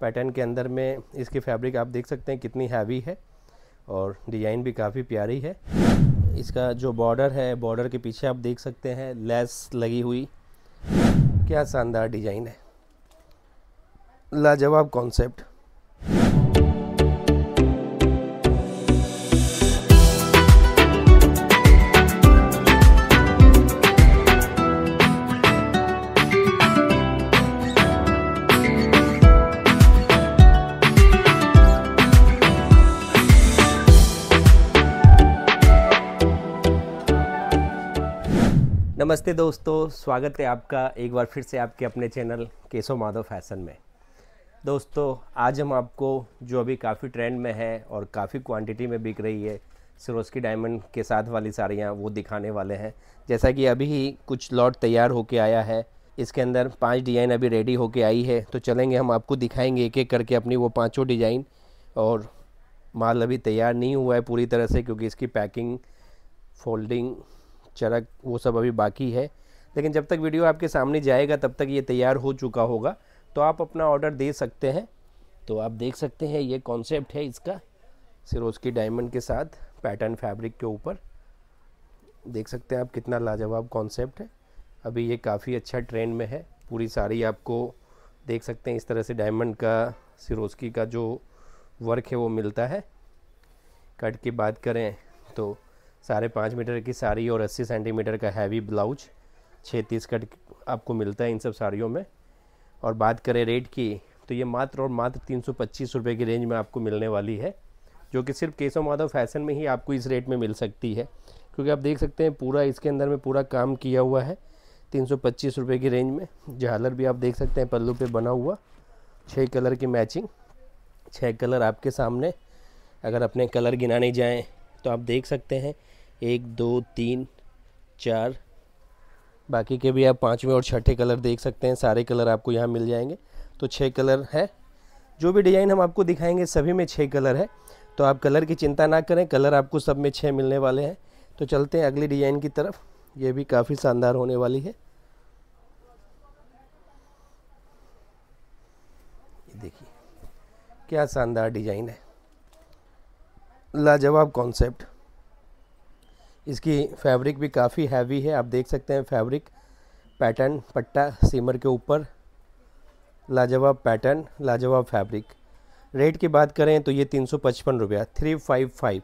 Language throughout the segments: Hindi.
पैटर्न के अंदर में इसकी फैब्रिक आप देख सकते हैं कितनी हैवी है और डिज़ाइन भी काफ़ी प्यारी है इसका जो बॉर्डर है बॉर्डर के पीछे आप देख सकते हैं लेस लगी हुई क्या शानदार डिज़ाइन है लाजवाब कॉन्सेप्ट नमस्ते दोस्तों स्वागत है आपका एक बार फिर से आपके अपने चैनल केशव माधव फैशन में दोस्तों आज हम आपको जो अभी काफ़ी ट्रेंड में है और काफ़ी क्वांटिटी में बिक रही है सरोस्की डायमंड के साथ वाली साड़ियाँ वो दिखाने वाले हैं जैसा कि अभी ही कुछ लॉट तैयार होके आया है इसके अंदर पाँच डिज़ाइन अभी रेडी होके आई है तो चलेंगे हम आपको दिखाएंगे एक एक करके अपनी वो पाँचों डिज़ाइन और माल अभी तैयार नहीं हुआ है पूरी तरह से क्योंकि इसकी पैकिंग फोल्डिंग चरक वो सब अभी बाकी है लेकिन जब तक वीडियो आपके सामने जाएगा तब तक ये तैयार हो चुका होगा तो आप अपना ऑर्डर दे सकते हैं तो आप देख सकते हैं ये कॉन्सेप्ट है इसका सिरोज की डायमंड के साथ पैटर्न फैब्रिक के ऊपर देख सकते हैं आप कितना लाजवाब कॉन्सेप्ट है अभी ये काफ़ी अच्छा ट्रेंड में है पूरी साड़ी आपको देख सकते हैं इस तरह से डायमंड का सिरोस्की का जो वर्क है वो मिलता है कट की बात करें तो साढ़े पाँच मीटर की साड़ी और अस्सी सेंटीमीटर का हैवी ब्लाउज छत्तीस कट आपको मिलता है इन सब साड़ियों में और बात करें रेट की तो ये मात्र और मात्र तीन सौ पच्चीस रुपये की रेंज में आपको मिलने वाली है जो कि सिर्फ केशव माधव फैशन में ही आपको इस रेट में मिल सकती है क्योंकि आप देख सकते हैं पूरा इसके अंदर में पूरा काम किया हुआ है तीन सौ पच्चीस रुपये की रेंज में झालर भी आप देख सकते हैं पल्लू पे बना हुआ छः कलर की मैचिंग छः कलर आपके सामने अगर अपने कलर गिनाने जाएँ तो आप देख सकते हैं एक दो तीन चार बाकी के भी आप पाँचवें और छठे कलर देख सकते हैं सारे कलर आपको यहाँ मिल जाएंगे तो छः कलर है जो भी डिज़ाइन हम आपको दिखाएंगे सभी में छः कलर है तो आप कलर की चिंता ना करें कलर आपको सब में छः मिलने वाले हैं तो चलते हैं अगली डिज़ाइन की तरफ ये भी काफ़ी शानदार होने वाली है देखिए क्या शानदार डिज़ाइन है लाजवाब कॉन्सेप्ट इसकी फैब्रिक भी काफ़ी हैवी है आप देख सकते हैं फैब्रिक पैटर्न पट्टा सीमर के ऊपर लाजवाब पैटर्न लाजवाब फैब्रिक रेट की बात करें तो ये तीन सौ पचपन रुपया थ्री फाइव फाइव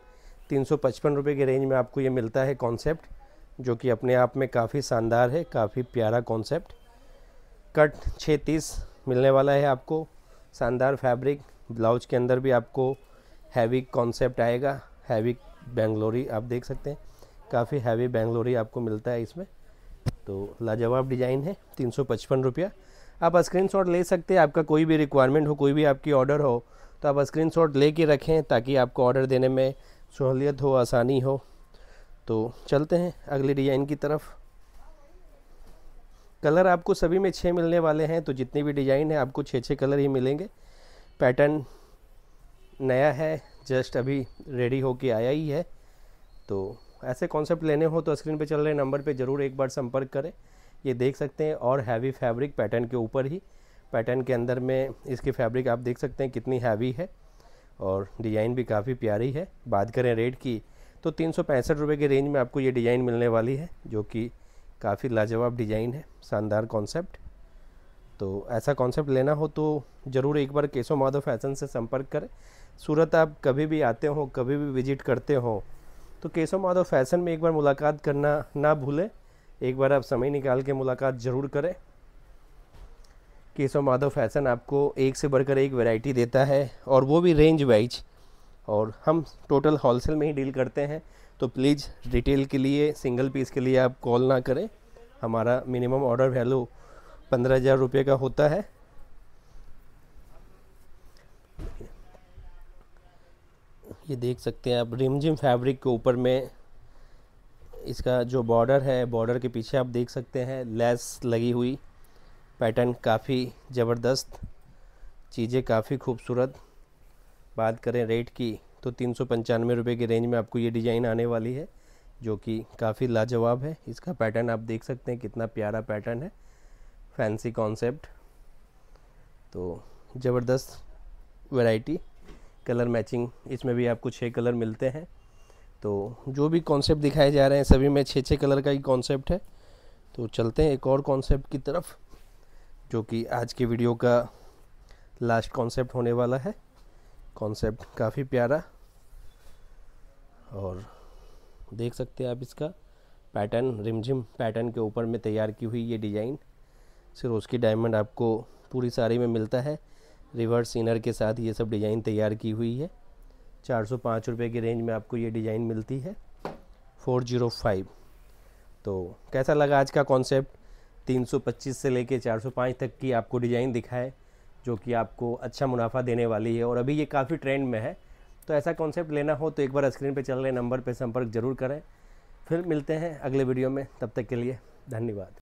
तीन सौ पचपन रुपये के रेंज में आपको ये मिलता है कॉन्सेप्ट जो कि अपने आप में काफ़ी शानदार है काफ़ी प्यारा कॉन्सेप्ट कट छः तीस मिलने वाला है आपको शानदार फैब्रिक ब्लाउज के अंदर भी आपको हैवी कॉन्सेप्ट आएगा हैवी बेंगलोरी आप देख सकते हैं काफ़ी हैवी बेंगलोरी आपको मिलता है इसमें तो लाजवाब डिज़ाइन है तीन सौ पचपन रुपया आप स्क्रीनशॉट ले सकते हैं आपका कोई भी रिक्वायरमेंट हो कोई भी आपकी ऑर्डर हो तो आप स्क्रीनशॉट के रखें ताकि आपको ऑर्डर देने में सहूलियत हो आसानी हो तो चलते हैं अगली डिज़ाइन की तरफ कलर आपको सभी में छः मिलने वाले हैं तो जितनी भी डिज़ाइन है आपको छः छः कलर ही मिलेंगे पैटर्न नया है जस्ट अभी रेडी होके आया ही है तो ऐसे कॉन्सेप्ट लेने हो तो स्क्रीन पे चल रहे नंबर पे ज़रूर एक बार संपर्क करें ये देख सकते हैं और हैवी फैब्रिक पैटर्न के ऊपर ही पैटर्न के अंदर में इसकी फैब्रिक आप देख सकते हैं कितनी हैवी है और डिज़ाइन भी काफ़ी प्यारी है बात करें रेट की तो तीन सौ के रेंज में आपको ये डिज़ाइन मिलने वाली है जो कि काफ़ी लाजवाब डिज़ाइन है शानदार कॉन्सेप्ट तो ऐसा कॉन्सेप्ट लेना हो तो ज़रूर एक बार केशव माधव फैशन से संपर्क करें सूरत आप कभी भी आते हो कभी भी विजिट करते हो तो केशव माधव फैशन में एक बार मुलाकात करना ना भूलें एक बार आप समय निकाल के मुलाकात ज़रूर करें केशव माधव फैशन आपको एक से बढ़कर एक वैरायटी देता है और वो भी रेंज वाइज और हम टोटल होलसेल में ही डील करते हैं तो प्लीज़ डिटेल के लिए सिंगल पीस के लिए आप कॉल ना करें हमारा मिनिमम ऑर्डर वैल्यू पंद्रह हज़ार रुपये का होता है ये देख सकते हैं आप रिमझिम फैब्रिक के ऊपर में इसका जो बॉर्डर है बॉर्डर के पीछे आप देख सकते हैं लेस लगी हुई पैटर्न काफ़ी ज़बरदस्त चीज़ें काफ़ी खूबसूरत बात करें रेट की तो तीन सौ पंचानवे रुपये की रेंज में आपको ये डिज़ाइन आने वाली है जो कि काफ़ी लाजवाब है इसका पैटर्न आप देख सकते हैं कितना प्यारा पैटर्न है फैंसी कॉन्सेप्ट तो ज़बरदस्त वैरायटी कलर मैचिंग इसमें भी आपको छः कलर मिलते हैं तो जो भी कॉन्सेप्ट दिखाए जा रहे हैं सभी में छः छः कलर का ही कॉन्सेप्ट है तो चलते हैं एक और कॉन्सेप्ट की तरफ जो कि आज के वीडियो का लास्ट कॉन्सेप्ट होने वाला है कॉन्सेप्ट काफ़ी प्यारा और देख सकते हैं आप इसका पैटर्न रिमझिम पैटर्न के ऊपर में तैयार की हुई ये डिज़ाइन सिर्फ उसकी डायमंड आपको पूरी साड़ी में मिलता है रिवर्स इनर के साथ ये सब डिज़ाइन तैयार की हुई है चार सौ पाँच रुपये की रेंज में आपको ये डिज़ाइन मिलती है फोर जीरो फाइव तो कैसा लगा आज का कॉन्सेप्ट तीन सौ पच्चीस से लेके चार सौ पाँच तक की आपको डिज़ाइन दिखाए जो कि आपको अच्छा मुनाफा देने वाली है और अभी ये काफ़ी ट्रेंड में है तो ऐसा कॉन्सेप्ट लेना हो तो एक बार स्क्रीन पर चल रहे नंबर पर संपर्क जरूर करें फिर मिलते हैं अगले वीडियो में तब तक के लिए धन्यवाद